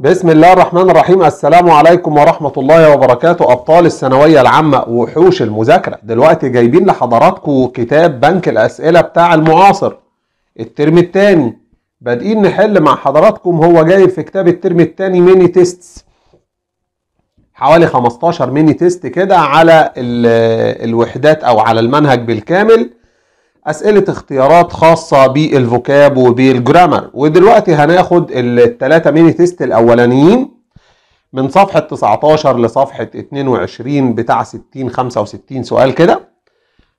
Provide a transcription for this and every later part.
بسم الله الرحمن الرحيم السلام عليكم ورحمة الله وبركاته أبطال الثانوية العامة وحوش المذاكرة دلوقتي جايبين لحضراتكم كتاب بنك الأسئلة بتاع المعاصر الترم الثاني بادئين نحل مع حضراتكم هو جايب في كتاب الترم الثاني ميني تيستس حوالي 15 ميني تيست كده على الوحدات أو على المنهج بالكامل أسئلة اختيارات خاصة بالفوكاب وبالجرامر ودلوقتي هناخد الثلاثة ميني تيست الأولانيين من صفحة 19 لصفحة 22 بتاع 60 65 سؤال كده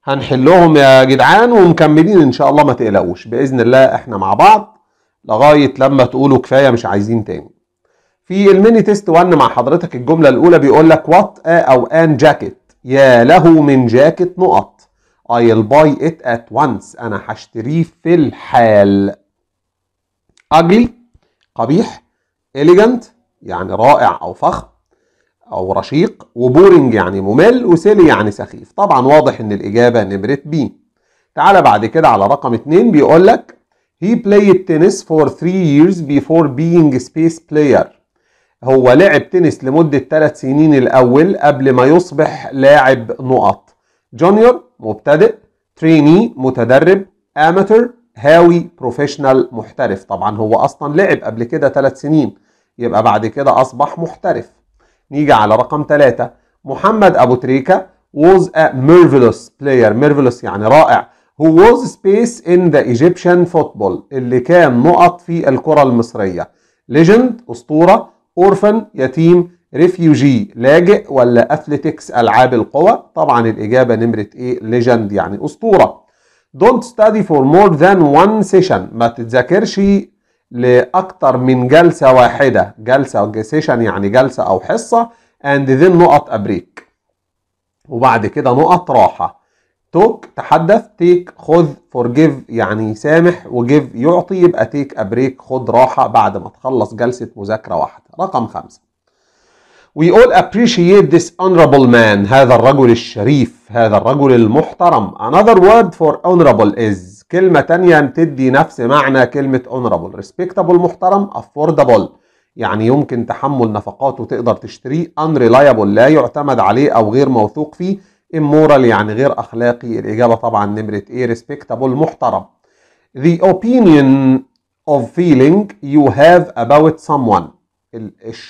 هنحلهم يا جدعان ومكملين إن شاء الله ما تقلقوش بإذن الله إحنا مع بعض لغاية لما تقولوا كفاية مش عايزين تاني في الميني تيست 1 مع حضرتك الجملة الأولى بيقول لك وات أو آن جاكيت يا له من جاكيت نقط I'll buy it at once أنا هشتريه في الحال ugly قبيح elegant يعني رائع أو فخم أو رشيق وبورنج يعني ممل وسيلي يعني سخيف طبعا واضح إن الإجابة نمرة بي تعالى بعد كده على رقم اتنين بيقول لك He played tennis for three years before being space player هو لعب تنس لمدة ثلاث سنين الأول قبل ما يصبح لاعب نقط جونيور مبتدئ تريني متدرب اماتور هاوي بروفيشنال محترف طبعا هو اصلا لعب قبل كده ثلاث سنين يبقى بعد كده اصبح محترف نيجي على رقم ثلاثة محمد ابو تريكة was a marvelous player marvelous يعني رائع who was space in the Egyptian football اللي كان نقط في الكرة المصرية legend اسطورة orphan يتيم ريفيوجي لاجئ ولا اثليتكس العاب القوى طبعا الاجابه نمره ايه ليجند يعني اسطوره don't study for more than one session ما تتذاكرش لاكثر من جلسه واحده جلسه سيشن يعني جلسه او حصه and then نقط ابريك وبعد كده نقط راحه توك تحدث تيك خذ فورجيف يعني سامح وجيف يعطي يبقى تيك ابريك خد راحه بعد ما تخلص جلسه مذاكره واحده رقم خمسه We all appreciate this honorable man هذا الرجل الشريف هذا الرجل المحترم another word for honorable is كلمة تانية بتدي نفس معنى كلمة honorable respectable محترم affordable يعني يمكن تحمل نفقاته تقدر تشتريه unreliable لا يعتمد عليه أو غير موثوق فيه immoral يعني غير أخلاقي الإجابة طبعا نمرة إيه respectable محترم the opinion of feeling you have about someone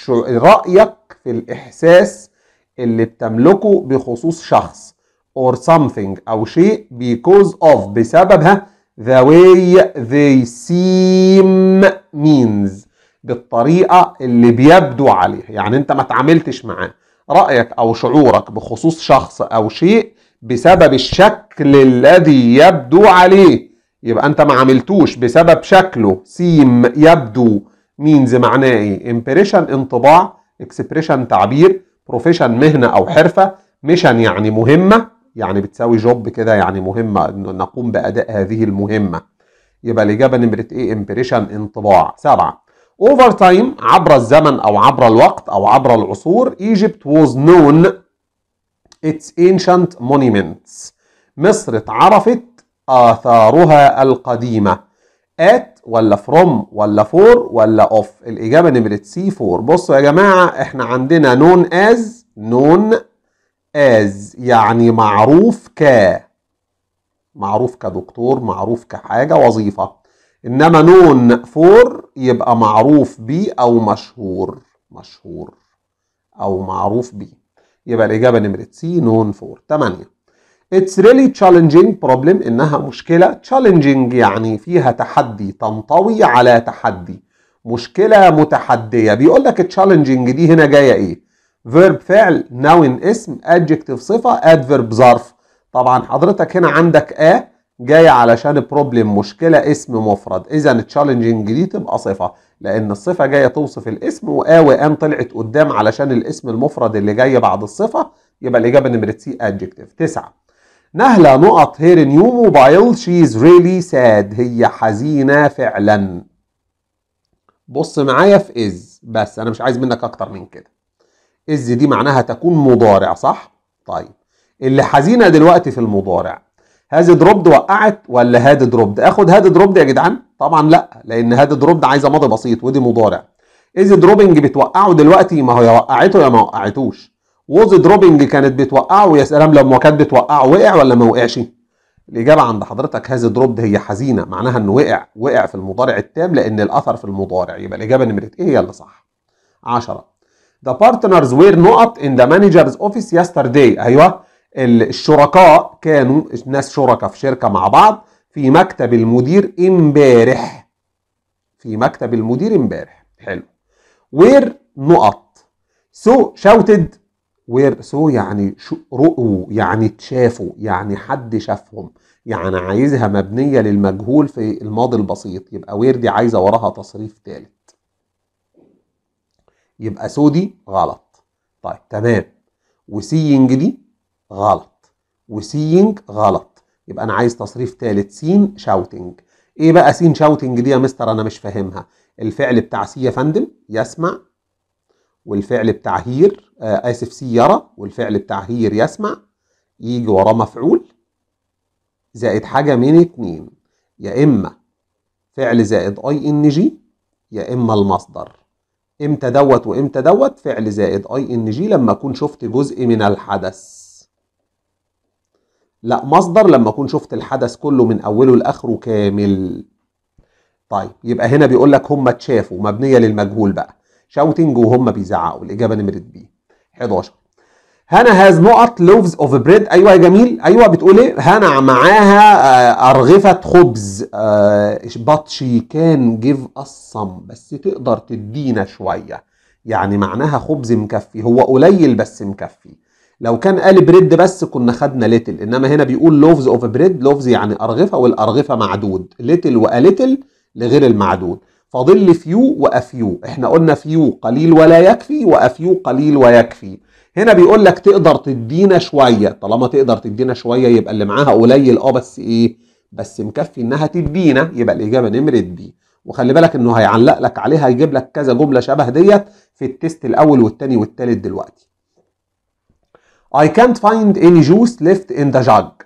الرأيك في الإحساس اللي بتملكه بخصوص شخص or something أو شيء because of بسببها the way they seem means بالطريقة اللي بيبدو عليها يعني أنت ما تعاملتش معاه رأيك أو شعورك بخصوص شخص أو شيء بسبب الشكل الذي يبدو عليه يبقى أنت ما عملتوش بسبب شكله سيم يبدو مينز معناه إيه؟ impression انطباع اكسبريشن تعبير بروفيشن مهنه او حرفه ميشن يعني مهمه يعني بتساوي جوب كده يعني مهمه انه نقوم باداء هذه المهمه يبقى الاجابه نمره ايه امبريشن انطباع سبعه اوفر تايم عبر الزمن او عبر الوقت او عبر العصور ايجيبت ووز نون اتس انشنت مونيمنتس مصر اتعرفت آثارها القديمة ات ولا فروم ولا فور ولا اوف الاجابه نمره سي 4 بصوا يا جماعه احنا عندنا نون از نون از يعني معروف ك معروف كدكتور معروف كحاجه وظيفه انما نون فور يبقى معروف بي او مشهور مشهور او معروف ب يبقى الاجابه نمره سي نون فور 8 It's really challenging problem إنها مشكلة challenging يعني فيها تحدي تنطوي على تحدي مشكلة متحدية بيقول لك challenging دي هنا جاية إيه verb فعل noun اسم adjective صفة adverb ظرف طبعا حضرتك هنا عندك a آه جاية علشان problem مشكلة اسم مفرد إذا challenging دي تبقى صفة لأن الصفة جاية توصف الاسم و N طلعت قدام علشان الاسم المفرد اللي جاي بعد الصفة يبقى الإجابة نمرة سي adjective تسعة نهلة نقط هير نيو موبايل شيز ريلي ساد هي حزينة فعلا بص معايا في از بس انا مش عايز منك اكتر من كده از دي معناها تكون مضارع صح طيب اللي حزينة دلوقتي في المضارع هاد دروبد وقعت ولا هاد دروبد اخد هاد دروبد يا جدعان طبعا لا لان هاد دروبد عايزه ماضي بسيط ودي مضارع از دروبنج بتوقعه دلوقتي ما هو يا وقعته يا ما وقعتوش ووز دروبنج كانت بتوقعه يا سلام لما كانت بتوقعه وقع ولا ما وقعش؟ الإجابة عند حضرتك هذه دروب هي حزينة معناها إنه وقع وقع في المضارع التام لأن الأثر في المضارع يبقى الإجابة نمرة إيه هي اللي صح 10 The partners were not in the manager's office yesterday أيوه الشركاء كانوا ناس شركاء في شركة مع بعض في مكتب المدير امبارح في مكتب المدير امبارح حلو وير نقط سو شوتد وير سو يعني رؤوا يعني اتشافوا يعني حد شافهم يعني عايزها مبنية للمجهول في الماضي البسيط يبقى وير دي عايزة وراها تصريف ثالث يبقى سو دي غلط طيب تمام وسينج دي غلط وسينج غلط يبقى انا عايز تصريف ثالث سين شاوتنج ايه بقى سين شاوتنج دي يا مستر انا مش فاهمها الفعل بتاع سي يا فندم يسمع والفعل بتاع هير آه، اسف سي يرى والفعل التعهير يسمع يجي وراه مفعول زائد حاجه من اتنين يا اما فعل زائد اي ان جي يا اما المصدر امتى دوت وامتى دوت فعل زائد اي ان جي لما اكون شفت جزء من الحدث لا مصدر لما اكون شفت الحدث كله من اوله لاخره كامل طيب يبقى هنا بيقول لك هم اتشافوا مبنيه للمجهول بقى شاوتنج وهم بيزعقوا الاجابه نمره بي 11 هانا هاز نقط لوفز اوف بريد ايوه يا جميل ايوه بتقول ايه هانا معاها آه، ارغفه خبز بات شي كان جيف اس بس تقدر تدينا شويه يعني معناها خبز مكفي هو قليل بس مكفي لو كان قال بريد بس كنا خدنا ليتل انما هنا بيقول لوفز اوف بريد لوفز يعني ارغفه والارغفه معدود ليتل واليتل لغير المعدود فاضل لي فيو وافيو احنا قلنا فيو قليل ولا يكفي وافيو قليل ويكفي هنا بيقول لك تقدر تدينا شويه طالما تقدر تدينا شويه يبقى اللي معاها قليل اه بس ايه بس مكفي انها تدينا يبقى الاجابه نمره دي وخلي بالك انه هيعلق لك عليها هيجيب لك كذا جمله شبه ديت في التيست الاول والثاني والثالث دلوقتي I can't find any juice left in the jug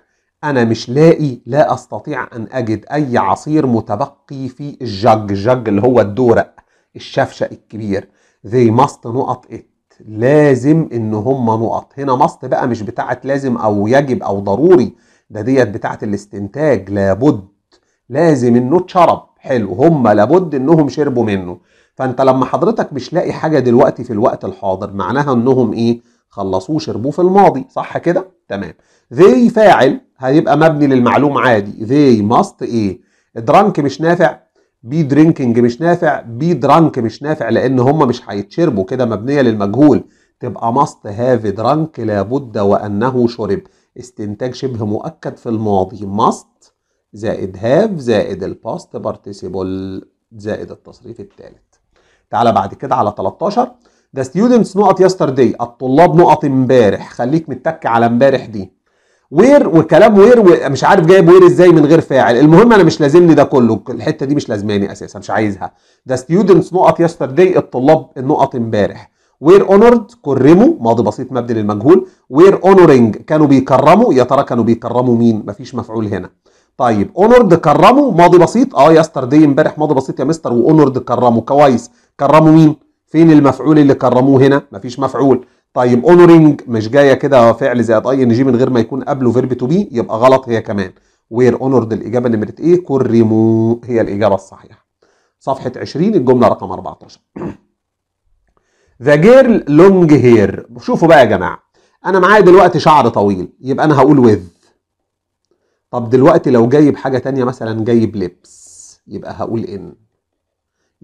أنا مش لاقي لا أستطيع أن أجد أي عصير متبقي في الجج جج اللي هو الدورق الشفشق الكبير زي ماست نقط ات لازم إن هم نقط هنا ماست بقى مش بتاعة لازم أو يجب أو ضروري ده ديت بتاعة الاستنتاج لابد لازم إنه اتشرب حلو هم لابد إنهم شربوا منه فأنت لما حضرتك مش لاقي حاجة دلوقتي في الوقت الحاضر معناها إنهم إيه خلصوه شربوه في الماضي صح كده تمام they فاعل هيبقى مبني للمعلوم عادي they must ايه درانك مش نافع بي درينكينج مش نافع بي درانك مش نافع لان هم مش هيتشربوا كده مبنيه للمجهول تبقى must have درانك لابد وانه شرب استنتاج شبه مؤكد في الماضي must زائد have زائد الباست بارتيسيبل زائد التصريف الثالث تعالى بعد كده على 13 ده ستودنتس نقط يسترداي الطلاب نقط امبارح خليك متك على امبارح دي وير وكلام وير مش عارف جايب وير ازاي من غير فاعل المهم انا مش لازمني ده كله الحته دي مش لازماني اساسا مش عايزها ده ستيودنتس نقط يسترداي الطلاب النقط امبارح وير اونرد كرموا ماضي بسيط مبني للمجهول وير اونورينج كانوا بيكرموا يا ترى كانوا بيكرموا مين مفيش مفعول هنا طيب اونورد كرموا ماضي بسيط اه يسترداي امبارح ماضي بسيط يا مستر واونورد كرموا كويس كرموا مين فين المفعول اللي كرموه هنا مفيش مفعول طيب اونورينج مش جايه كده فعل زائد اي ان جي من غير ما يكون قبله فيرب تو بي يبقى غلط هي كمان وير اونورد الاجابه نمره ايه كرمو هي الاجابه الصحيحه صفحه 20 الجمله رقم 14 ذا جيرل لونج هير شوفوا بقى يا جماعه انا معايا دلوقتي شعر طويل يبقى انا هقول وذ طب دلوقتي لو جايب حاجه تانية مثلا جايب لبس يبقى هقول ان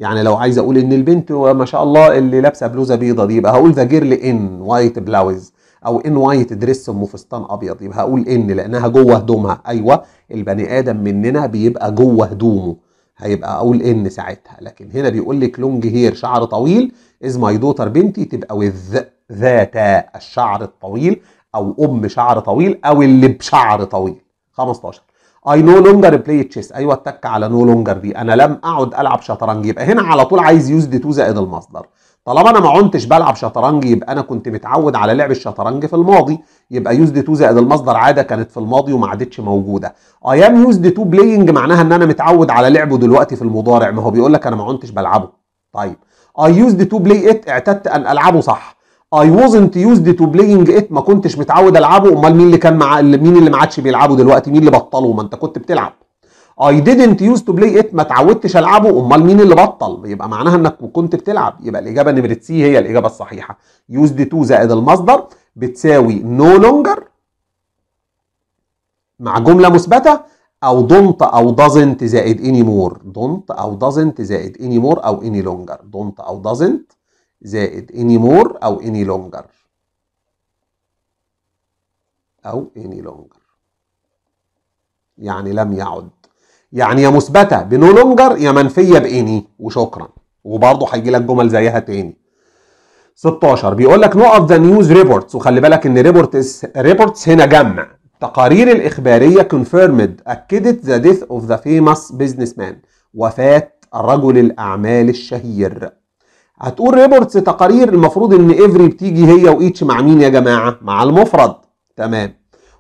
يعني لو عايز اقول ان البنت ما شاء الله اللي لابسه بلوزه بيضه دي يبقى هقول ذا جيرل ان وايت بلاوز او ان وايت دريس ام فستان ابيض يبقى هقول ان لانها جوه هدومها ايوه البني ادم مننا بيبقى جوه هدومه هيبقى اقول ان ساعتها لكن هنا بيقول لك لونج هير شعر طويل از ماي دوتر بنتي تبقى وذ ذات الشعر الطويل او ام شعر طويل او اللي بشعر طويل 15 اي نو لونجر بلاي تشيس ايوه اتك على نو لونجر دي انا لم اعد العب شطرنج يبقى هنا على طول عايز يوز دي تو زائد المصدر طالما انا ما عدتش بلعب شطرنج يبقى انا كنت متعود على لعب الشطرنج في الماضي يبقى يوز دي تو زائد المصدر عاده كانت في الماضي وما عادتش موجوده اي ام يوز دي تو بلاينج معناها ان انا متعود على لعبه دلوقتي في المضارع ما هو بيقول لك انا ما عدتش بلعبه طيب اي يوز دي تو بلاي ات اعتدت ان العبه صح اي وزنت يوزد تو بلاينج ات ما كنتش متعود العبه امال مين اللي كان مع مين اللي ما عادش بيلعبه دلوقتي مين اللي بطله ما انت كنت بتلعب اي didn't use to play it ما اتعودتش العبه امال مين اللي بطل يبقى معناها انك كنت بتلعب يبقى الاجابه نمره سي هي الاجابه الصحيحه يوزد تو زائد المصدر بتساوي نو no لونجر مع جمله مثبته او دونت او doesn't زائد anymore don't دونت او doesn't زائد anymore او any longer دونت او doesn't زائد اني مور او اني لونجر او اني لونجر يعني لم يعد يعني يا مثبته بنو لونجر يا منفيه باني وشكرا وبرضه هيجي لك جمل زيها تاني 16 بيقول لك نو اوف ذا نيوز ريبورتس وخلي بالك ان ريبورتس ريبورتس هنا جمع التقارير الاخباريه كونفيرمد اكدت ذا ديث اوف ذا فيموس بزنس مان وفاه رجل الاعمال الشهير هتقول ريبورتس تقارير المفروض ان افري بتيجي هي وايتش مع مين يا جماعه مع المفرد تمام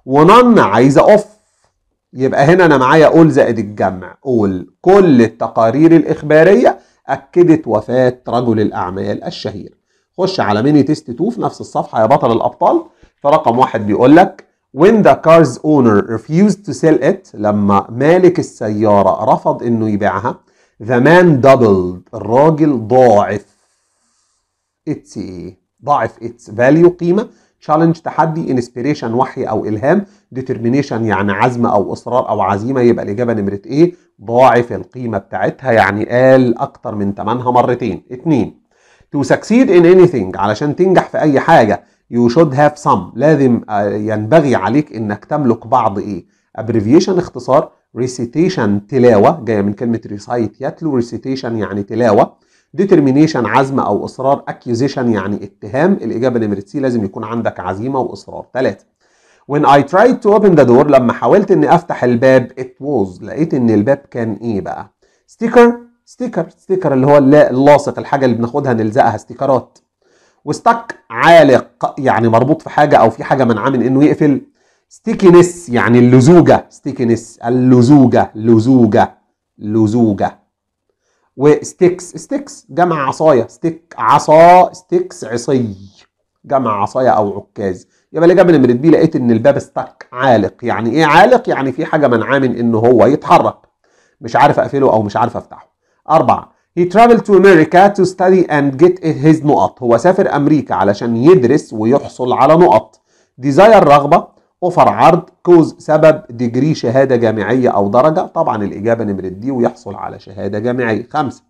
ونن عايزه اوف يبقى هنا انا معايا اول زائد الجمع اول كل التقارير الاخباريه اكدت وفاه رجل الاعمال الشهير خش على ميني تيست 2 في نفس الصفحه يا بطل الابطال فرقم واحد بيقول لك when the car's owner refused to sell it لما مالك السياره رفض انه يبيعها the man doubled الراجل ضاعف اتس ايه uh, ضاعف اتس فاليو قيمه تشالنج تحدي انسبيريشن وحي او الهام ديترمينيشن يعني عزم او اصرار او عزيمه يبقى الاجابه نمره ايه ضاعف القيمه بتاعتها يعني قال اكتر من ثمنها مرتين اتنين سكسيد ان اني ثينج علشان تنجح في اي حاجه يو شود هاف سم لازم آه، ينبغي عليك انك تملك بعض ايه ابريفيشن اختصار ريسيتيشن تلاوه جايه من كلمه ريسايت يتلو ريسيتيشن يعني تلاوه ديترمينيشن عزم او اصرار اكيوزيشن يعني اتهام الاجابه نمره سي لازم يكون عندك عزيمه واصرار ثلاثه When I tried to open the door لما حاولت اني افتح الباب it was لقيت ان الباب كان ايه بقى ستيكر ستيكر ستيكر اللي هو اللاصق الحاجه اللي بناخدها نلزقها ستيكرات وستك عالق يعني مربوط في حاجه او في حاجه منعاه من انه يقفل ستيكينس يعني اللزوجه ستيكينس اللزوجه لزوجه لزوجه وستيكس ستيكس جمع عصاية ستيك عصا ستيكس عصي جمع عصاية أو عكاز يبقى اللي ليه من نمرة بي لقيت إن الباب ستك عالق يعني إيه عالق؟ يعني في حاجة منعاه من إن هو يتحرك مش عارف أقفله أو مش عارف أفتحه أربعة He traveled to America to study and get his نقط هو سافر أمريكا علشان يدرس ويحصل على نقط Desire رغبة اوفر عرض كوز سبب ديجري شهاده جامعيه او درجه طبعا الاجابه نمره دي ويحصل على شهاده جامعيه خمسه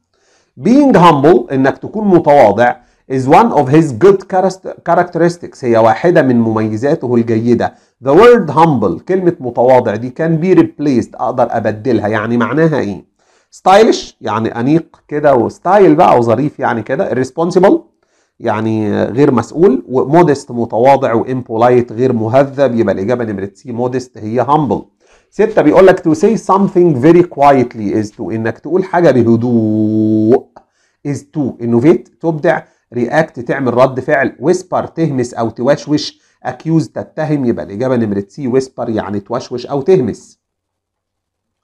being humble انك تكون متواضع is one of his good characteristics هي واحدة من مميزاته الجيدة the word humble كلمة متواضع دي can be replaced أقدر أبدلها يعني معناها إيه stylish يعني أنيق كده وستايل بقى وظريف يعني كده responsible يعني غير مسؤول ومودست متواضع وامبولايت غير مهذب يبقى الاجابه نمره سي مودست هي هامبل ستة بيقول لك to say something very quietly is to انك تقول حاجة بهدوء is to innovate تبدع react تعمل رد فعل whisper تهمس او توشوش accuse تتهم يبقى الاجابة نمرة سي whisper يعني توشوش او تهمس.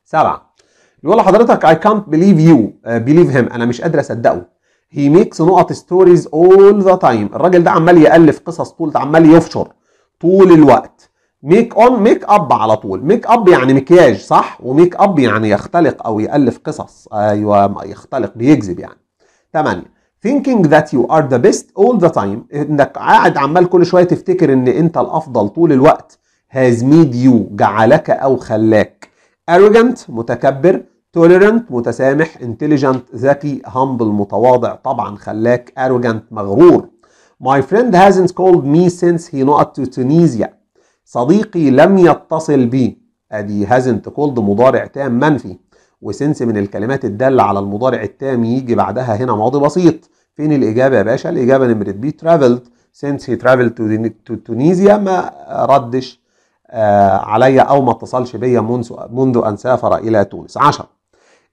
سبعة بيقول لحضرتك I can't believe you uh, believe him انا مش قادر اصدقه هي ميكس نقط ستوريز اول ذا تايم الراجل ده عمال يالف قصص طول ده عمال يفشر طول الوقت ميك اون ميك اب على طول ميك اب يعني مكياج صح وميك اب يعني يختلق او يالف قصص ايوه يختلق بيكذب يعني 8 thinking that you are the best all the time انك قاعد عمال كل شويه تفتكر ان انت الافضل طول الوقت has made you جعلك او خلاك arrogant متكبر توليرنت متسامح انتليجنت ذكي هامبل متواضع طبعا خلاك arrogant مغرور My friend hasn't called me since he not to Tunisia صديقي لم يتصل بي ادي hasn't called مضارع تام منفي وسنس من الكلمات الدالة على المضارع التام يجي بعدها هنا ماضي بسيط فين الإجابة يا باشا الإجابة نمرة بي traveled since he traveled to, to Tunisia ما ردش آه عليا أو ما اتصلش بيا منذ منذ أن سافر إلى تونس 10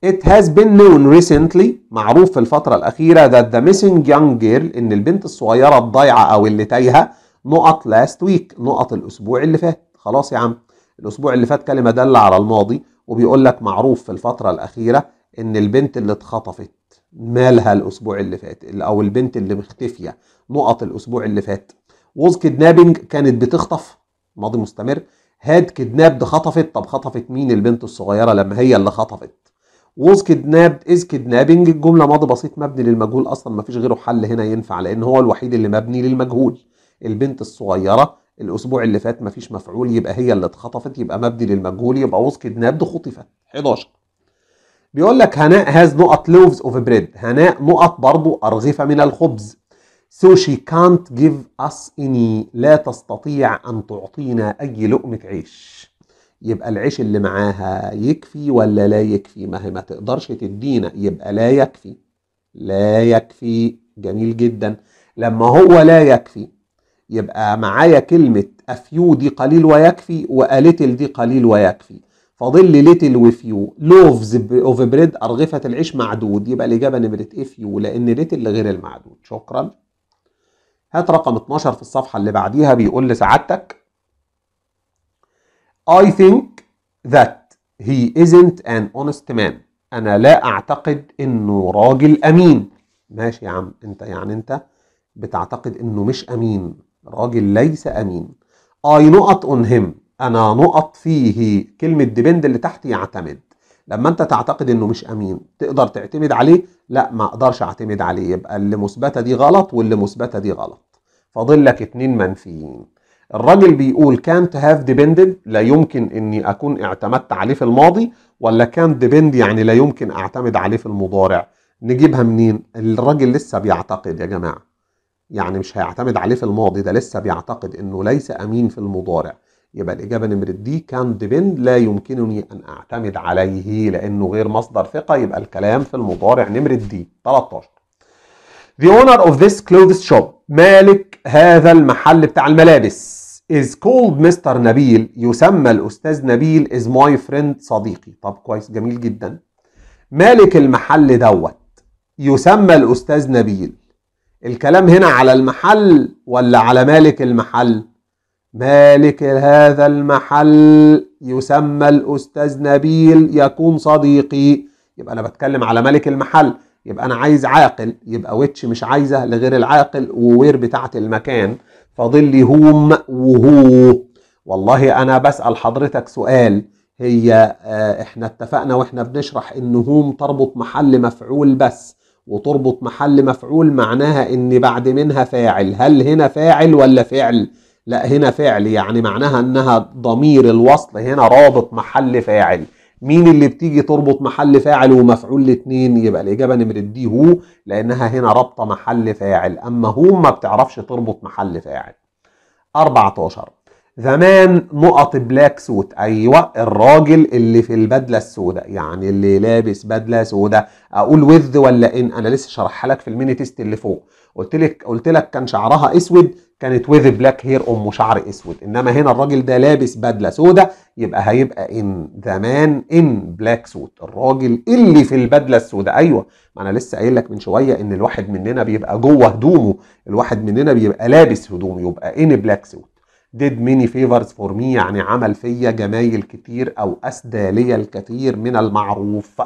It has been known recently معروف في الفترة الأخيرة that the missing young girl إن البنت الصغيرة الضايعة أو اللي تايهة نقط last week نقط الأسبوع اللي فات خلاص يا عم الأسبوع اللي فات كلمة دالة على الماضي وبيقول لك معروف في الفترة الأخيرة إن البنت اللي اتخطفت مالها الأسبوع اللي فات أو البنت اللي مختفية نقط الأسبوع اللي فات was kidnapping كانت بتخطف ماضي مستمر هاد كدناب خطفت طب خطفت مين البنت الصغيرة لما هي اللي خطفت was kidnapped is kidnapping الجمله ماضي بسيط مبني للمجهول اصلا ما فيش غيره حل هنا ينفع لان هو الوحيد اللي مبني للمجهول البنت الصغيره الاسبوع اللي فات ما فيش مفعول يبقى هي اللي اتخطفت يبقى مبني للمجهول يبقى was kidnapped خطفت 11 بيقول لك هناء هاز نقط لوفز اوف بريد هناء نقط برضو ارغفه من الخبز So she can't give us any لا تستطيع أن تعطينا أي لقمة عيش يبقى العيش اللي معاها يكفي ولا لا يكفي ما هي ما تقدرش تدينا يبقى لا يكفي لا يكفي جميل جدا لما هو لا يكفي يبقى معايا كلمة أفيو دي قليل ويكفي وأليتل دي قليل ويكفي فضل ليتل وفيو لوفز اوف بريد أرغفة العيش معدود يبقى الإجابة نمرة إفيو لأن ليتل غير المعدود شكرا هات رقم 12 في الصفحة اللي بعديها بيقول لسعادتك I think that he isn't an honest man أنا لا أعتقد إنه راجل أمين ماشي يا عم أنت يعني أنت بتعتقد إنه مش أمين راجل ليس أمين I نقط on him أنا نقط فيه كلمة depend اللي تحت يعتمد لما انت تعتقد انه مش امين تقدر تعتمد عليه لا ما اقدرش اعتمد عليه يبقى اللي مثبته دي غلط واللي مثبته دي غلط فاضل لك اتنين منفيين الراجل بيقول كانت هاف ديبندد لا يمكن اني اكون اعتمدت عليه في الماضي ولا كان ديبند يعني لا يمكن اعتمد عليه في المضارع نجيبها منين الراجل لسه بيعتقد يا جماعه يعني مش هيعتمد عليه في الماضي ده لسه بيعتقد انه ليس امين في المضارع يبقى الاجابه نمره دي كان ديبند لا يمكنني ان اعتمد عليه لانه غير مصدر ثقه يبقى الكلام في المضارع نمره دي 13 The owner of this clothes shop مالك هذا المحل بتاع الملابس is called مستر نبيل يسمى الأستاذ نبيل is my friend صديقي طب كويس جميل جدا مالك المحل دوت يسمى الأستاذ نبيل الكلام هنا على المحل ولا على مالك المحل مالك هذا المحل يسمى الأستاذ نبيل يكون صديقي يبقى أنا بتكلم على مالك المحل يبقى انا عايز عاقل يبقى ويتش مش عايزه لغير العاقل ووير بتاعه المكان فاضل لي هوم وهو والله انا بسال حضرتك سؤال هي آه، احنا اتفقنا واحنا بنشرح ان هوم تربط محل مفعول بس وتربط محل مفعول معناها ان بعد منها فاعل هل هنا فاعل ولا فعل لا هنا فعل يعني معناها انها ضمير الوصل هنا رابط محل فاعل مين اللي بتيجي تربط محل فاعل ومفعول الاثنين يبقى الاجابه نمره دي هو لانها هنا رابطه محل فاعل اما هو ما بتعرفش تربط محل فاعل 14 زمان نقط بلاك سوت ايوه الراجل اللي في البدله السوداء يعني اللي لابس بدله سوداء اقول وذ ولا ان انا لسه شرحها لك في الميني تيست اللي فوق قلت لك قلت لك كان شعرها اسود كانت ويذ بلاك هير ام شعر اسود انما هنا الراجل ده لابس بدله سوداء يبقى هيبقى ان ذا مان ان بلاك سوت الراجل اللي في البدله السوداء ايوه ما انا لسه قايل لك من شويه ان الواحد مننا بيبقى جوه هدومه الواحد مننا بيبقى لابس هدومه يبقى ان بلاك سوت did many favors for me يعني عمل فيا جمايل كتير او اسدى ليا الكثير من المعروف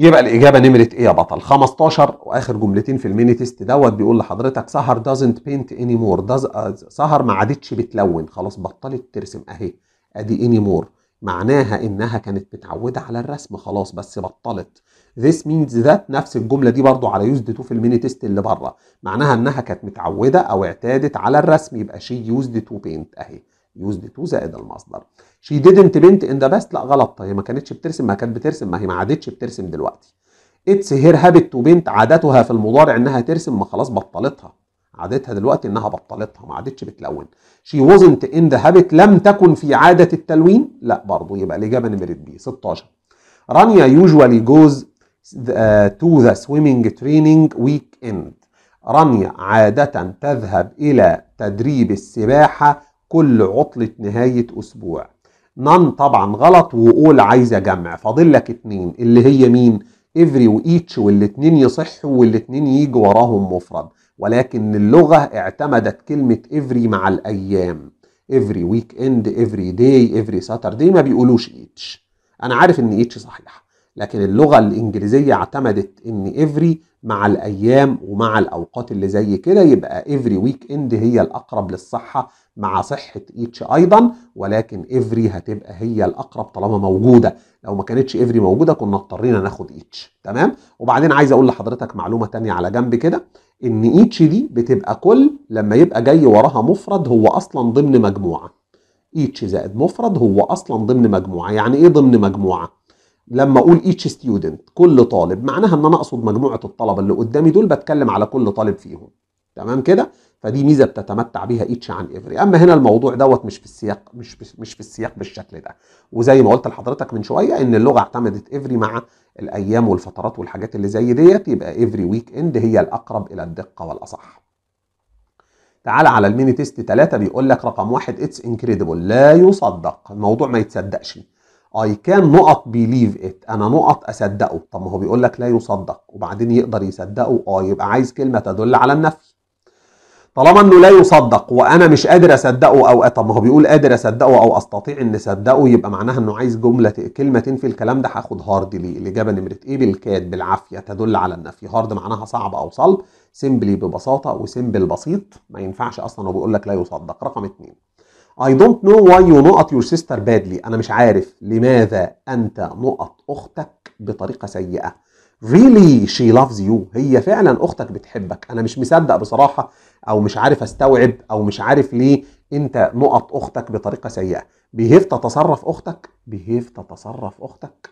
يبقى الاجابه نمره ايه يا بطل 15 واخر جملتين في الميني تيست دوت بيقول لحضرتك سهر دازنت بينت اني مور سهر ما عادتش بتلون خلاص بطلت ترسم اهي ادي اني مور معناها انها كانت متعوده على الرسم خلاص بس بطلت this means that نفس الجمله دي برضو على يوزد تو في الميني تيست اللي بره معناها انها كانت متعوده او اعتادت على الرسم يبقى she used to paint اهي يوزد تو زائد المصدر شي didnt بنت ان ذا باست لا غلط هي ما كانتش بترسم ما كانت بترسم ما هي ما عادتش بترسم دلوقتي اتس هير هابت تو بنت عادتها في المضارع انها ترسم ما خلاص بطلتها عادتها دلوقتي انها بطلتها ما عادتش بتلون شي wasnt ان ذا هابت لم تكن في عاده التلوين لا برضه يبقى الاجابه نمره بي 16 رانيا يوجوالي جوز تو ذا سويمنج تريننج ويك اند رانيا عادة تذهب إلى تدريب السباحة كل عطلة نهاية أسبوع نان طبعا غلط وقول عايزه جمع فاضل لك اتنين اللي هي مين افري وايتش والاتنين يصحوا والاتنين يجي وراهم مفرد ولكن اللغه اعتمدت كلمه افري مع الايام افري ويك اند افري داي افري ساتردي ما بيقولوش ايتش انا عارف ان ايتش صحيح لكن اللغه الانجليزيه اعتمدت ان افري مع الايام ومع الاوقات اللي زي كده يبقى افري ويك اند هي الاقرب للصحه مع صحة ايتش ايضا ولكن افري هتبقى هي الاقرب طالما موجودة لو ما كانتش افري موجودة كنا اضطرينا ناخد ايتش تمام وبعدين عايز اقول لحضرتك معلومة تانية على جنب كده ان ايتش دي بتبقى كل لما يبقى جاي وراها مفرد هو اصلا ضمن مجموعة ايتش زائد مفرد هو اصلا ضمن مجموعة يعني ايه ضمن مجموعة لما اقول ايتش ستيودنت كل طالب معناها ان انا اقصد مجموعة الطلبة اللي قدامي دول بتكلم على كل طالب فيهم تمام كده فدي ميزه بتتمتع بيها ايتش عن افري اما هنا الموضوع دوت مش في السياق مش مش في السياق بالشكل ده وزي ما قلت لحضرتك من شويه ان اللغه اعتمدت افري مع الايام والفترات والحاجات اللي زي ديت يبقى افري ويك اند هي الاقرب الى الدقه والاصح تعالى على الميني تيست 3 بيقول لك رقم واحد اتس انكريدبل لا يصدق الموضوع ما يتصدقش اي كان نقط بيليف ات انا نقط اصدقه طب ما هو بيقول لك لا يصدق وبعدين يقدر يصدقه اه يبقى عايز كلمه تدل على النفي طالما انه لا يصدق وانا مش قادر اصدقه او طب ما هو بيقول قادر اصدقه او استطيع ان اصدقه يبقى معناها انه عايز جمله كلمه تنفي الكلام ده هاخد هارد ليه الاجابه نمره ايه بالكاد بالعافيه تدل على النفي هارد معناها صعب او صلب سيمبلي ببساطه وسيمبل بسيط ما ينفعش اصلا هو بيقول لك لا يصدق رقم اثنين I don't know why you نقط your sister badly أنا مش عارف لماذا أنت نقط أختك بطريقة سيئة really she loves you هي فعلا اختك بتحبك انا مش مصدق بصراحه او مش عارف استوعب او مش عارف ليه انت نقط اختك بطريقه سيئه بيهيف تتصرف اختك بيهيف تتصرف اختك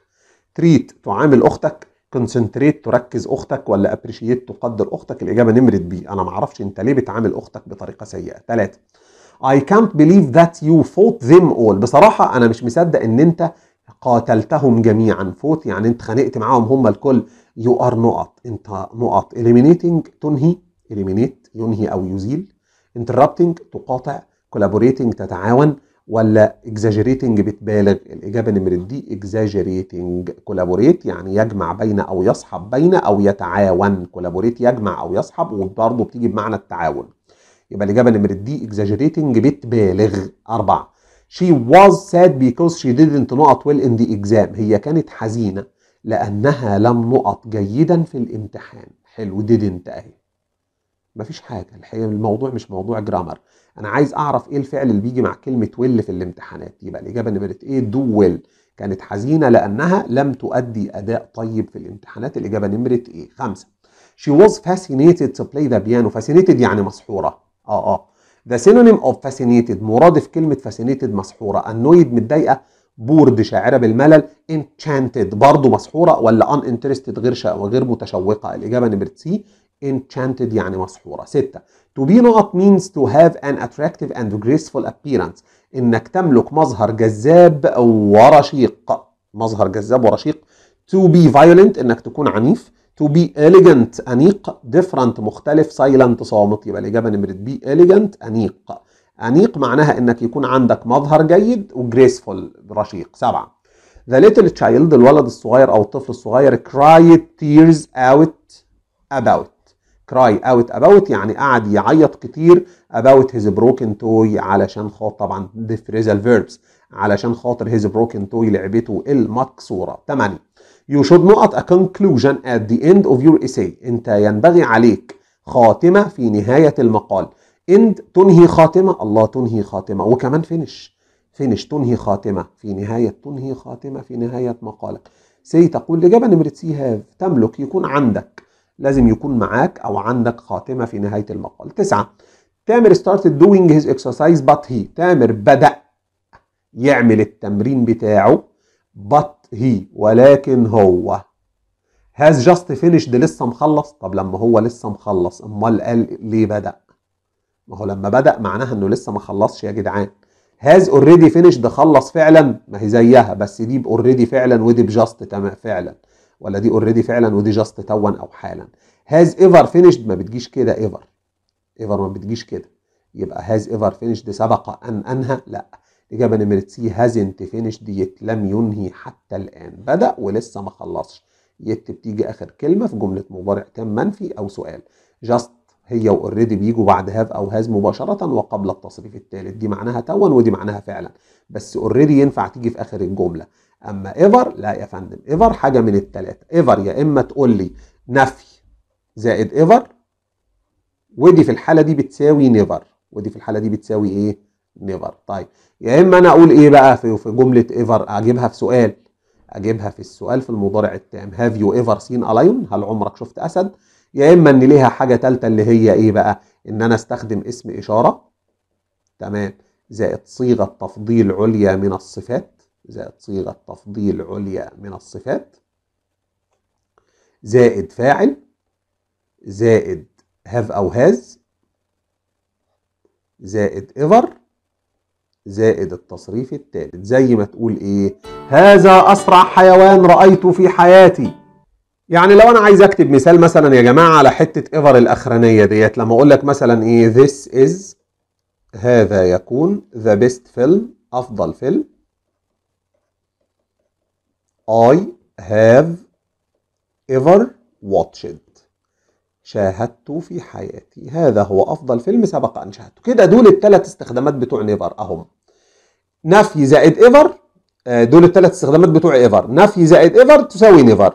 تريت تعامل اختك كونسنتريت تركز اختك ولا ابريشيت تقدر اختك الاجابه نمرت بي انا ما اعرفش انت ليه بتعامل اختك بطريقه سيئه ثلاثة I can't believe that you fought them all بصراحه انا مش مصدق ان انت قاتلتهم جميعا فوت يعني انت خانقت معاهم هم الكل يو ار نقط انت نقط eliminating تنهي eliminate ينهي او يزيل interrupting تقاطع collaborating تتعاون ولا exaggerating بتبالغ الاجابه نمره دي exaggerating collaborate يعني يجمع بين او يصحب بين او يتعاون collaborate يجمع او يصحب وبرضه بتيجي بمعنى التعاون يبقى الاجابه نمره دي exaggerating بتبالغ اربعه She was sad because she didn't نقط well in the exam هي كانت حزينة لأنها لم نقط جيدا في الامتحان حلو didn't أهي مفيش حاجة الحقيقة الموضوع مش موضوع جرامر أنا عايز أعرف إيه الفعل اللي بيجي مع كلمة ويل في الامتحانات يبقى الإجابة نمرة إيه دو ويل كانت حزينة لأنها لم تؤدي أداء طيب في الامتحانات الإجابة نمرة إيه خمسة She was fascinated to play the piano fascinated يعني مسحورة اه اه ده سينونيم اوف فاسينيتد مرادف كلمه فاسينيتد مسحوره انويد متضايقه بورد شاعره بالملل انشانتد برضه مسحوره ولا ان انترستد غير غير متشوقه الاجابه نمبر سي انشانتد يعني مسحوره. سته To be نقط means to have an attractive and graceful appearance. انك تملك مظهر جذاب ورشيق. مظهر جذاب ورشيق. To be violent انك تكون عنيف. to be elegant أنيق different مختلف silent صامت يبقى الإجابة نمرة بي elegant أنيق أنيق معناها إنك يكون عندك مظهر جيد وجريسفول رشيق سبعة The little child الولد الصغير أو الطفل الصغير cried tears out about cry out about يعني قعد يعيط كتير about his broken toy علشان خاطر طبعا differential verbs علشان خاطر his broken toy لعبته المكسورة 8 You should not a conclusion at the end of your essay. أنت ينبغي عليك خاتمة في نهاية المقال. end تنهي خاتمة الله تنهي خاتمة وكمان finish. finish تنهي خاتمة في نهاية تنهي خاتمة في نهاية مقالك. سي تقول الإجابة نمرة سي هاف تملك يكون عندك لازم يكون معاك أو عندك خاتمة في نهاية المقال. تسعة تامر started doing his exercise but he تامر بدأ يعمل التمرين بتاعه but هي ولكن هو هاز جاست فينيشد لسه مخلص طب لما هو لسه مخلص امال قال ليه بدأ ما هو لما بدأ معناها انه لسه ما خلصش يا جدعان هاز اوريدي فينيشد خلص فعلا ما هي زيها بس دي اوريدي فعلا ودي بجاست تمام فعلا ولا دي اوريدي فعلا ودي جاست توا او حالا هاز ايفر فينيشد ما بتجيش كده ايفر ايفر ما بتجيش كده يبقى هاز ايفر فينيشد سبق ان انهى لا الإجابة نمرة سي هازنت فينيشد يت لم ينهي حتى الآن بدأ ولسه ما خلصش يت بتيجي آخر كلمة في جملة مضارع تام منفي أو سؤال جاست هي واوريدي بيجوا بعد هاف او هاز مباشره وقبل التصريف الثالث دي معناها توا ودي معناها فعلا بس اوريدي ينفع تيجي في اخر الجمله اما ايفر لا يا فندم ايفر حاجه من الثلاثه ايفر يا اما تقول لي نفي زائد ايفر ودي في الحاله دي بتساوي نيفر ودي في الحاله دي بتساوي ايه نيفر طيب يا اما انا اقول ايه بقى في, في جمله ايفر اجيبها في سؤال اجيبها في السؤال في المضارع التام هاف يو ايفر سين الاين هل عمرك شفت اسد يا اما ان ليها حاجه ثالثه اللي هي ايه بقى ان انا استخدم اسم اشاره تمام زائد صيغه تفضيل عليا من الصفات زائد صيغه تفضيل عليا من الصفات زائد فاعل زائد هاف او هاز زائد ايفر زائد التصريف الثالث زي ما تقول ايه هذا اسرع حيوان رايته في حياتي يعني لو انا عايز اكتب مثال مثلا يا جماعه على حته ايفر الاخرانيه ديت لما اقول لك مثلا ايه this is هذا يكون the best فيلم افضل فيلم I have ever watched شاهدته في حياتي هذا هو افضل فيلم سبق ان شاهدته كده دول الثلاث استخدامات بتوع نيفر اهم نفي زائد ايفر آه، دول الثلاث استخدامات بتوع ايفر نفي زائد ايفر تساوي نيفر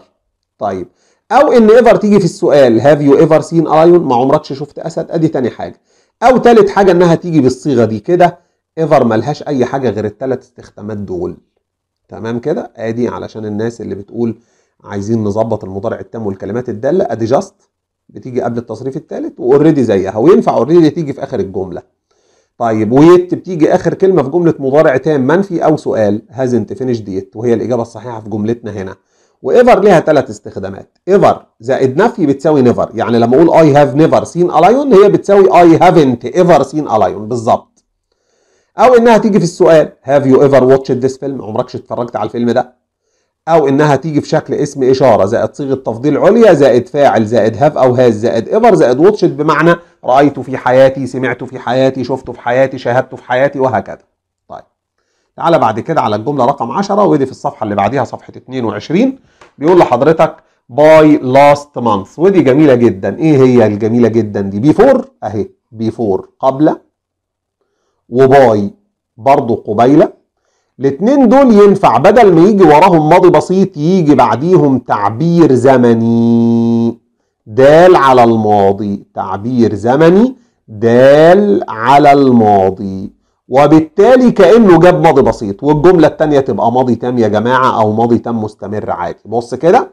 طيب او ان ايفر تيجي في السؤال هاف يو ايفر سين ايون ما عمركش شفت اسد ادي تاني حاجه او تالت حاجه انها تيجي بالصيغه دي كده ايفر ملهاش اي حاجه غير الثلاث استخدامات دول تمام كده ادي علشان الناس اللي بتقول عايزين نظبط المضارع التام والكلمات الداله ادي جاست بتيجي قبل التصريف الثالث واوريدي زيها وينفع اوريدي تيجي في اخر الجمله طيب ويت بتيجي اخر كلمه في جمله مضارع تام منفي او سؤال هازنت فينيش ديت وهي الاجابه الصحيحه في جملتنا هنا وايفر ليها ثلاث استخدامات ايفر زائد نفي بتساوي نيفر يعني لما اقول اي هاف نيفر سين الايون هي بتساوي اي هافنت ايفر سين الايون بالظبط او انها تيجي في السؤال هاف يو ايفر واتشد ذس فيلم عمركش اتفرجت على الفيلم ده او انها تيجي في شكل اسم اشاره زائد صيغه تفضيل عليا زائد فاعل زائد هاف او هاز زائد ايفر زائد واتشد بمعنى رأيت في حياتي سمعت في حياتي شفت في حياتي شاهدت في حياتي وهكذا طيب تعالى بعد كده على الجملة رقم 10 ودي في الصفحة اللي بعديها صفحة 22 بيقول لحضرتك باي لاست مانث ودي جميلة جدا ايه هي الجميلة جدا دي بيفور اهي بيفور قبل وباي برضو قبيله الاتنين دول ينفع بدل ما يجي وراهم ماضي بسيط يجي بعديهم تعبير زمني دال على الماضي تعبير زمني دال على الماضي وبالتالي كأنه جاب ماضي بسيط والجملة التانية تبقى ماضي تام يا جماعة أو ماضي تام مستمر عادي بص كده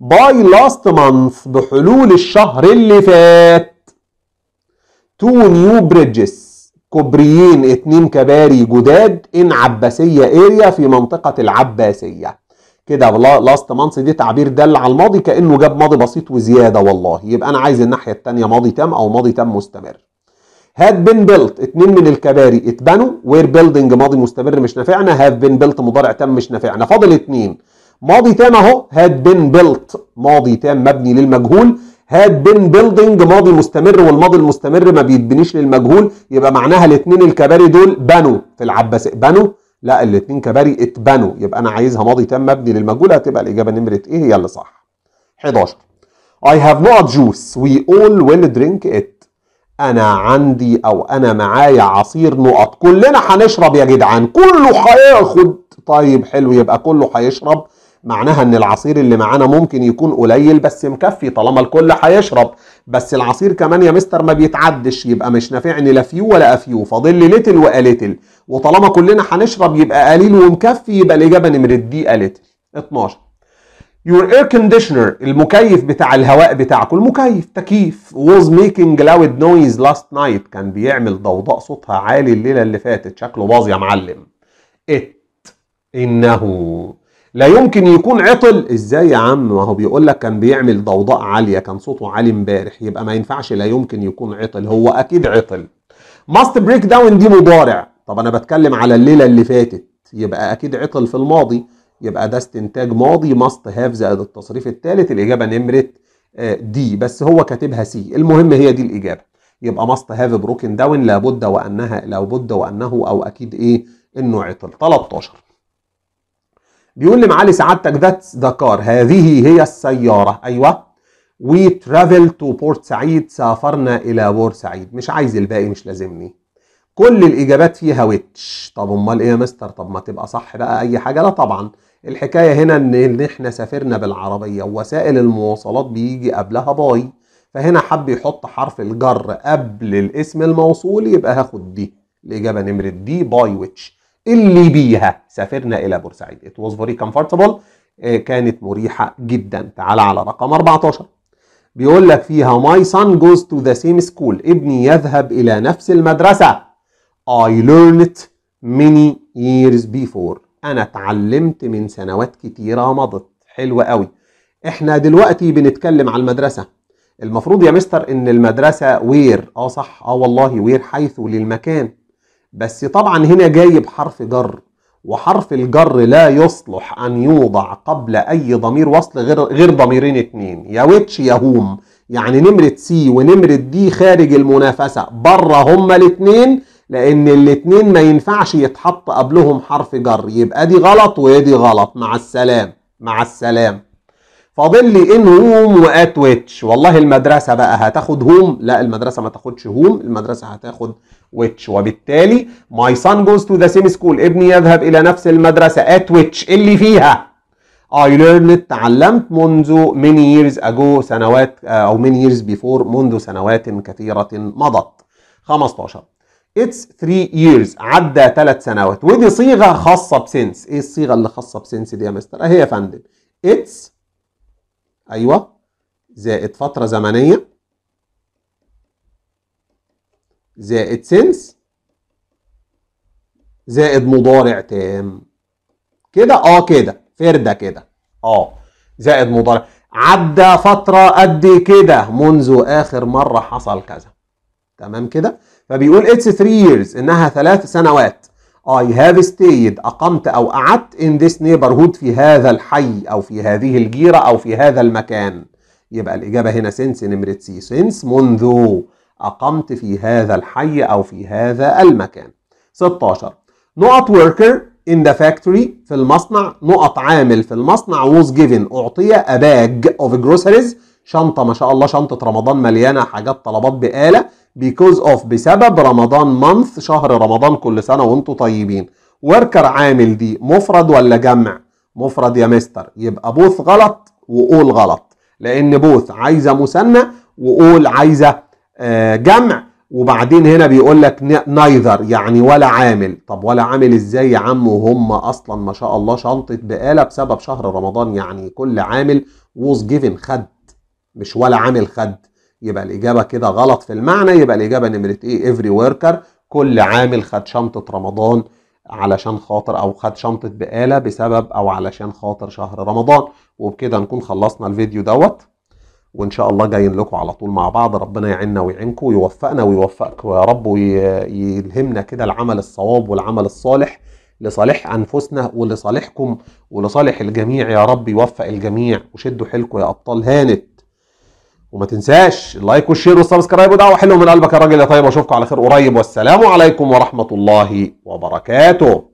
باي لاست مانث بحلول الشهر اللي فات تو نيو بريدجز كوبريين اتنين كباري جداد ان عباسية اريا في منطقة العباسية كده لاست مانث دي تعبير دل على الماضي كانه جاب ماضي بسيط وزياده والله يبقى انا عايز الناحيه الثانيه ماضي تام او ماضي تام مستمر هاد بين بيلت اتنين من الكباري اتبنوا وير بيلدنج ماضي مستمر مش نافعنا هاف بين بيلت مضارع تام مش نافعنا فاضل اتنين ماضي تام اهو هاد بين بيلت ماضي تام مبني للمجهول هاد بين بيلدنج ماضي مستمر والماضي المستمر ما بيتبنيش للمجهول يبقى معناها الاثنين الكباري دول بنوا في العباسيه بنوا لا الاثنين كباري اتبنوا يبقى انا عايزها ماضي تام مبني للمجهول هتبقى الاجابه نمره ايه هي اللي صح 11 I have not juice we all will drink it انا عندي او انا معايا عصير نقط كلنا هنشرب يا جدعان كله هياخد طيب حلو يبقى كله هيشرب معناها ان العصير اللي معانا ممكن يكون قليل بس مكفي طالما الكل هيشرب بس العصير كمان يا مستر ما بيتعدش يبقى مش نافعني لا فيو ولا افيو فاضل لي ليتل وقالتل وطالما كلنا هنشرب يبقى قليل ومكفي يبقى الاجابه نمره دي قليتل 12 Your air conditioner المكيف بتاع الهواء بتاعكم المكيف تكييف was making loud noise last night كان بيعمل ضوضاء صوتها عالي الليلة اللي فاتت شكله باظ يا معلم it إنه لا يمكن يكون عطل ازاي يا عم ما هو بيقول لك كان بيعمل ضوضاء عاليه كان صوته عالي امبارح يبقى ما ينفعش لا يمكن يكون عطل هو اكيد عطل ماست بريك داون دي مضارع طب انا بتكلم على الليله اللي فاتت يبقى اكيد عطل في الماضي يبقى ده استنتاج ماضي ماست هاف زائد التصريف الثالث الاجابه نمره دي آه، بس هو كاتبها سي المهم هي دي الاجابه يبقى ماست هاف بروكن داون لابد وانها لابد وانه او اكيد ايه انه عطل 13 بيقول لمعالي سعادتك ذاتس ذا كار هذه هي السياره ايوه وي ترافل تو بورت سعيد سافرنا الى بور سعيد مش عايز الباقي مش لازمني كل الاجابات فيها ويتش طب امال ايه يا مستر طب ما تبقى صح بقى اي حاجه لا طبعا الحكايه هنا ان احنا سافرنا بالعربيه ووسائل المواصلات بيجي قبلها باي فهنا حب يحط حرف الجر قبل الاسم الموصول يبقى هاخد دي الاجابه نمره دي باي ويتش اللي بيها سافرنا الى بورسعيد ات واز فيري كومفورتبل كانت مريحه جدا تعال على رقم 14 بيقول لك فيها ماي سان جوز تو ذا سيم سكول ابني يذهب الى نفس المدرسه I learned many years before انا اتعلمت من سنوات كتيره مضت حلو قوي احنا دلوقتي بنتكلم على المدرسه المفروض يا مستر ان المدرسه وير اه صح اه والله وير حيث للمكان بس طبعا هنا جايب حرف جر وحرف الجر لا يصلح أن يوضع قبل أي ضمير وصل غير غير ضميرين اتنين يا ويتش يا هوم يعني نمرة سي ونمرة دي خارج المنافسة بره هما الاتنين لأن الاتنين ما ينفعش يتحط قبلهم حرف جر يبقى دي غلط ودي غلط مع السلام مع السلام فاضل لي ان هوم وات ويتش والله المدرسة بقى هتاخد هوم لا المدرسة ما تاخدش هوم المدرسة هتاخد which وبالتالي my son goes to the same school ابني يذهب إلى نفس المدرسة at which اللي فيها I learned تعلمت منذ many years ago سنوات آه، أو many years before منذ سنوات كثيرة مضت 15 It's three years عدى ثلاث سنوات ودي صيغة خاصة بسنس ايه الصيغة اللي خاصة بسنس دي يا مستر اهي يا فندم It's ايوه زائد فترة زمنية زائد سنس زائد مضارع تام كده اه كده فردة كده اه زائد مضارع عدى فترة قد كده منذ آخر مرة حصل كذا تمام كده فبيقول it's three years إنها ثلاث سنوات I have stayed أقمت أو قعدت in this neighborhood في هذا الحي أو في هذه الجيرة أو في هذا المكان يبقى الإجابة هنا since نمرة سي since منذ أقمت في هذا الحي أو في هذا المكان 16 نقط worker in the factory في المصنع نقط عامل في المصنع was given أعطي a bag of groceries شنطة ما شاء الله شنطة رمضان مليانة حاجات طلبات بآلة because of بسبب رمضان month شهر رمضان كل سنة وانتم طيبين وركر عامل دي مفرد ولا جمع مفرد يا مستر يبقى بوث غلط وقول غلط لأن بوث عايزة مثنى وقول عايزة آه، جمع وبعدين هنا بيقول لك نايذر يعني ولا عامل طب ولا عامل ازاي يا عم وهم اصلا ما شاء الله شنطه بقاله بسبب شهر رمضان يعني كل عامل ووز جيفن خد مش ولا عامل خد يبقى الاجابه كده غلط في المعنى يبقى الاجابه نمره ايه افري وركر كل عامل خد شنطه رمضان علشان خاطر او خد شنطه بقاله بسبب او علشان خاطر شهر رمضان وبكده نكون خلصنا الفيديو دوت وان شاء الله جايين لكم على طول مع بعض ربنا يعيننا ويعينكم ويوفقنا ويوفقكم يا رب ويلهمنا كده العمل الصواب والعمل الصالح لصالح انفسنا ولصالحكم ولصالح الجميع يا رب يوفق الجميع وشدوا حيلكم يا ابطال هانت وما تنساش اللايك والشير والسبسكرايب ودعوه حلوه من قلبك يا راجل يا طيب اشوفكم على خير قريب والسلام عليكم ورحمه الله وبركاته